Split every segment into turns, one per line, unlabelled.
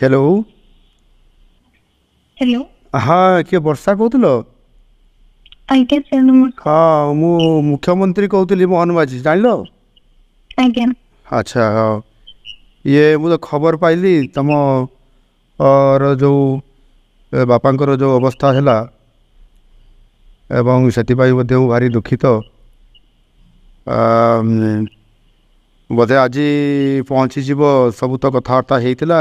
hello hello ହଁ କିଏ ବର୍ଷା କହୁଥିଲ ହଁ ମୁଁ ମୁଖ୍ୟମନ୍ତ୍ରୀ କହୁଥିଲି ମୋହନ ମାଝି ଜାଣିଲ ଆଚ୍ଛା ହଁ ଇଏ ମୁଁ ତ ଖବର ପାଇଲି ତମର ଯେଉଁ ବାପାଙ୍କର ଯେଉଁ ଅବସ୍ଥା ହେଲା ଏବଂ ସେଥିପାଇଁ ମଧ୍ୟ ମୁଁ ଭାରି ଦୁଃଖିତ ବୋଧେ ଆଜି ପହଞ୍ଚିଯିବ ସବୁ ତ କଥାବାର୍ତ୍ତା ହେଇଥିଲା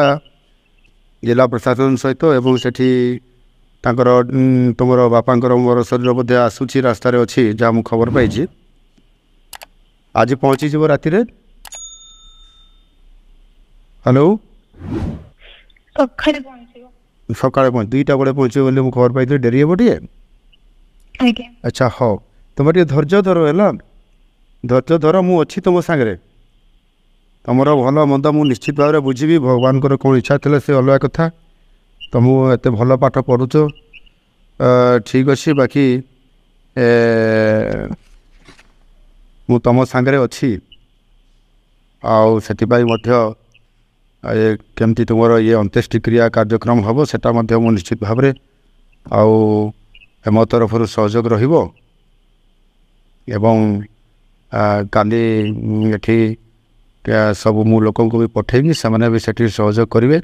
ଜିଲ୍ଲା ପ୍ରଶାସନ ସହିତ ଏବଂ ସେଠି ତାଙ୍କର ତୁମର ବାପାଙ୍କର ମୋର ଶରୀର ମଧ୍ୟ ଆସୁଛି ରାସ୍ତାରେ ଅଛି ଯାହା ମୁଁ ଖବର ପାଇଛି ଆଜି ପହଞ୍ଚିଯିବ ରାତିରେ ହ୍ୟାଲୋ ସକାଳେ ପହଞ୍ଚି ଦୁଇଟା ବେଳେ ପହଞ୍ଚିବ ବୋଲି ମୁଁ ଖବର ପାଇଥିଲି ଡେରି ହେବ ଟିକେ ଆଚ୍ଛା ହଉ ତୁମେ ଟିକେ ଧୈର୍ଯ୍ୟ ଧର ହେଲା ଧୈର୍ଯ୍ୟ ଧର ମୁଁ ଅଛି ତୁମ ସାଙ୍ଗରେ ତୁମର ଭଲ ମନ୍ଦ ମୁଁ ନିଶ୍ଚିତ ଭାବରେ ବୁଝିବି ଭଗବାନଙ୍କର କ'ଣ ଇଚ୍ଛା ଥିଲା ସେ ଅଲଗା କଥା ତୁମକୁ ଏତେ ଭଲ ପାଠ ପଢ଼ୁଛ ଠିକ୍ ଅଛି ବାକି ମୁଁ ତୁମ ସାଙ୍ଗରେ ଅଛି ଆଉ ସେଥିପାଇଁ ମଧ୍ୟ ଏ କେମିତି ତୁମର ଇଏ ଅନ୍ତ୍ୟେଷ୍ଟିକ୍ରିୟା କାର୍ଯ୍ୟକ୍ରମ ହେବ ସେଟା ମଧ୍ୟ ମୁଁ ନିଶ୍ଚିତ ଭାବରେ ଆଉ ଆମ ତରଫରୁ ସହଯୋଗ ରହିବ ଏବଂ କାଲି ଏଠି ସବୁ ମୁଁ ଲୋକଙ୍କୁ ବି ପଠେଇବି ସେମାନେ ବି ସେଠି ସହଯୋଗ କରିବେ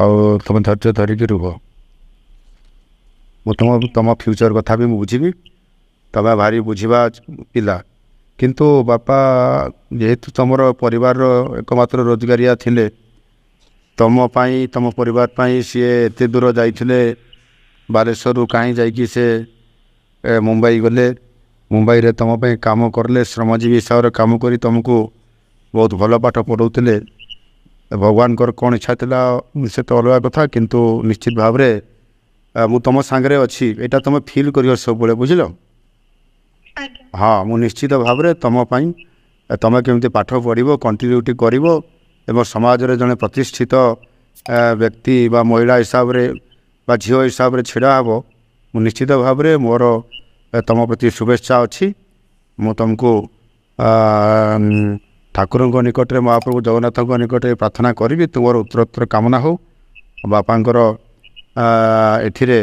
ଆଉ ତୁମେ ଧୈର୍ଯ୍ୟ ଧରିକି ରୁହ ମୁଁ ତୁମ ତୁମ ଫ୍ୟୁଚର୍ କଥା ବି ମୁଁ ବୁଝିବି ତୁମେ ଭାରି ବୁଝିବା ପିଲା କିନ୍ତୁ ବାପା ଯେହେତୁ ତୁମର ପରିବାରର ଏକମାତ୍ର ରୋଜଗାରିଆ ଥିଲେ ତୁମ ପାଇଁ ତୁମ ପରିବାର ପାଇଁ ସିଏ ଏତେ ଦୂର ଯାଇଥିଲେ ବାଲେଶ୍ୱରରୁ କାହିଁ ଯାଇକି ସେ ମୁମ୍ବାଇ ଗଲେ ମୁମ୍ବାଇରେ ତୁମ ପାଇଁ କାମ କରିଲେ ଶ୍ରମଜୀବୀ ହିସାବରେ କାମ କରି ତୁମକୁ ବହୁତ ଭଲ ପାଠ ପଢ଼ାଉଥିଲେ ଭଗବାନଙ୍କର କ'ଣ ଇଚ୍ଛା ଥିଲା ସେ ତ ଅଲଗା କଥା କିନ୍ତୁ ନିଶ୍ଚିତ ଭାବରେ ମୁଁ ତୁମ ସାଙ୍ଗରେ ଅଛି ଏଇଟା ତୁମେ ଫିଲ୍ କରିବ ସବୁବେଳେ ବୁଝିଲ ହଁ ମୁଁ ନିଶ୍ଚିତ ଭାବରେ ତୁମ ପାଇଁ ତୁମେ କେମିତି ପାଠ ପଢ଼ିବ କଣ୍ଟିନ୍ୟୁଟି କରିବ ଏବଂ ସମାଜରେ ଜଣେ ପ୍ରତିଷ୍ଠିତ ବ୍ୟକ୍ତି ବା ମହିଳା ହିସାବରେ ବା ଝିଅ ହିସାବରେ ଛିଡ଼ା ହେବ ମୁଁ ନିଶ୍ଚିତ ଭାବରେ ମୋର ତୁମ ପ୍ରତି ଶୁଭେଚ୍ଛା ଅଛି ମୁଁ ତୁମକୁ ଠାକୁରଙ୍କ ନିକଟରେ ମହାପ୍ରଭୁ ଜଗନ୍ନାଥଙ୍କ ନିକଟରେ ପ୍ରାର୍ଥନା କରିବି ତୁମର ଉତ୍ତରୋତ୍ତର କାମନା ହେଉ ବାପାଙ୍କର ଏଥିରେ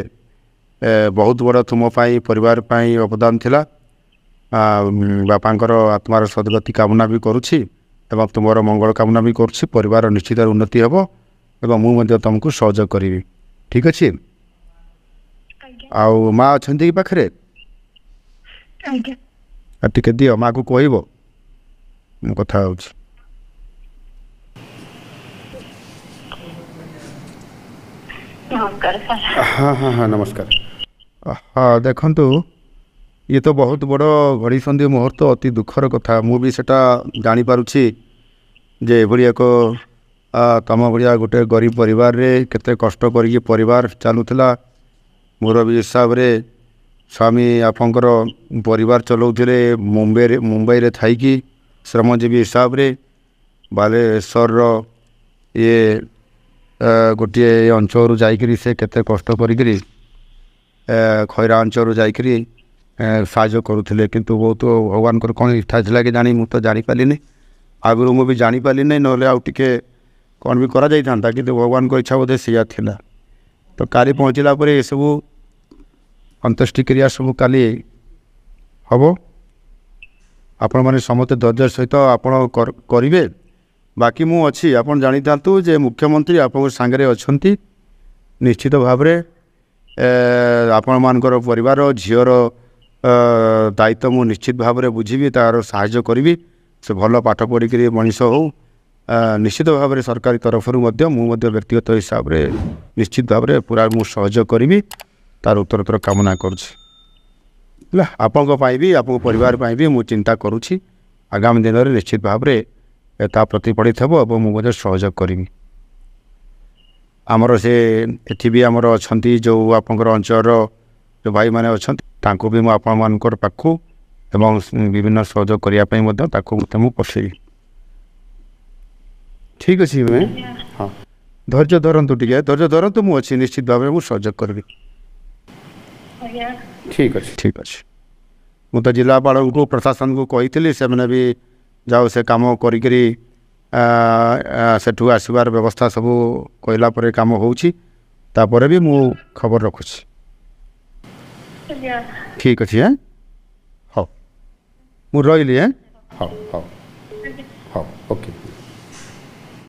ବହୁତ ବଡ଼ ତୁମ ପାଇଁ ପରିବାର ପାଇଁ ଅବଦାନ ଥିଲା ବାପାଙ୍କର ଆତ୍ମାର ସଦ୍ଗତି କାମନା ବି କରୁଛି ଏବଂ ତୁମର ମଙ୍ଗଳ କାମନା ବି କରୁଛି ପରିବାର ନିଶ୍ଚିତ ଉନ୍ନତି ହେବ ଏବଂ ମୁଁ ମଧ୍ୟ ତୁମକୁ ସହଯୋଗ କରିବି ଠିକ୍ ଅଛି ଆଉ ମା ଅଛନ୍ତି କି ପାଖରେ ଟିକେ ଦିଅ ମାଆକୁ କହିବ कथा नमस्कार देखन्तु ये त बहुत बड सन्धि मुहूर्त अति दुखर कथा दुःख जे कथा एक तम भिडिया गोटे गरिबारे केत कष्ट गरिक परिवार चाहुला मोर वि हिसाबले स्वामी आपार मुंबई मुम्बई मुम्बई ଶ୍ରମଜୀବୀ ହିସାବରେ ବାଲେଶ୍ୱରର ଇଏ ଗୋଟିଏ ଅଞ୍ଚଳରୁ ଯାଇକରି ସେ କେତେ କଷ୍ଟ କରିକିରି ଖଇରା ଅଞ୍ଚଳରୁ ଯାଇକରି ସାହାଯ୍ୟ କରୁଥିଲେ କିନ୍ତୁ ବହୁତ ଭଗବାନଙ୍କର କ'ଣ ଇଚ୍ଛା ଥିଲା କି ଜାଣି ମୁଁ ତ ଜାଣିପାରିଲିନି ଆଗରୁ ମୁଁ ବି ଜାଣିପାରିଲିନି ନହେଲେ ଆଉ ଟିକେ କ'ଣ ବି କରାଯାଇଥାନ୍ତା କିନ୍ତୁ ଭଗବାନଙ୍କ ଇଚ୍ଛା ବୋଧେ ସେଇଆ ଥିଲା ତ କାଲି ପହଞ୍ଚିଲା ପରେ ଏସବୁ ଅନ୍ତ୍ୟେଷ୍ଟି କ୍ରିୟା ସବୁ କାଲି ହେବ ଆପଣମାନେ ସମସ୍ତେ ଧୈର୍ଯ୍ୟ ସହିତ ଆପଣ କରିବେ ବାକି ମୁଁ ଅଛି ଆପଣ ଜାଣିଥାନ୍ତୁ ଯେ ମୁଖ୍ୟମନ୍ତ୍ରୀ ଆପଣଙ୍କ ସାଙ୍ଗରେ ଅଛନ୍ତି ନିଶ୍ଚିତ ଭାବରେ ଆପଣମାନଙ୍କର ପରିବାର ଝିଅର ଦାୟିତ୍ୱ ମୁଁ ନିଶ୍ଚିତ ଭାବରେ ବୁଝିବି ତା'ର ସାହାଯ୍ୟ କରିବି ସେ ଭଲ ପାଠ ପଢ଼ିକିରି ମଣିଷ ହେଉ ନିଶ୍ଚିତ ଭାବରେ ସରକାରୀ ତରଫରୁ ମଧ୍ୟ ମୁଁ ମଧ୍ୟ ବ୍ୟକ୍ତିଗତ ହିସାବରେ ନିଶ୍ଚିତ ଭାବରେ ପୁରା ମୁଁ ସହଯୋଗ କରିବି ତା'ର ଉତ୍ତରୋତ୍ତର କାମନା କରୁଛି ହେଲା ଆପଣଙ୍କ ପାଇଁ ବି ଆପଣଙ୍କ ପରିବାର ପାଇଁ ବି ମୁଁ ଚିନ୍ତା କରୁଛି ଆଗାମୀ ଦିନରେ ନିଶ୍ଚିତ ଭାବରେ ତା ପ୍ରତିଫଳିତ ହେବ ଏବଂ ମୁଁ ମଧ୍ୟ ସହଯୋଗ କରିବି ଆମର ସେ ଏଠି ବି ଆମର ଅଛନ୍ତି ଯେଉଁ ଆପଣଙ୍କର ଅଞ୍ଚଳର ଯେଉଁ ଭାଇମାନେ ଅଛନ୍ତି ତାଙ୍କୁ ବି ମୁଁ ଆପଣମାନଙ୍କର ପାଖକୁ ଏବଂ ବିଭିନ୍ନ ସହଯୋଗ କରିବା ପାଇଁ ମଧ୍ୟ ତାକୁ ମୋତେ ମୁଁ ପଠେଇବି ଠିକ୍ ଅଛି ହଁ ଧୈର୍ଯ୍ୟ ଧରନ୍ତୁ ଟିକେ ଧୈର୍ଯ୍ୟ ଧରନ୍ତୁ ମୁଁ ଅଛି ନିଶ୍ଚିତ ଭାବରେ ମୁଁ ସହଯୋଗ କରିବି ଠିକ୍ ଅଛି ଠିକ୍ ଅଛି ମୁଁ ତ ଜିଲ୍ଲାପାଳଙ୍କୁ ପ୍ରଶାସନକୁ କହିଥିଲି ସେମାନେ ବି ଯାଉ ସେ କାମ କରିକିରି ସେଠୁ ଆସିବାର ବ୍ୟବସ୍ଥା ସବୁ କହିଲା ପରେ କାମ ହେଉଛି ତାପରେ ବି ମୁଁ ଖବର ରଖୁଛି ଠିକ୍ ଅଛି ଏଁ ହଉ ମୁଁ ରହିଲି ଏଁ ହଉ ହଉ ହଉ ଓକେ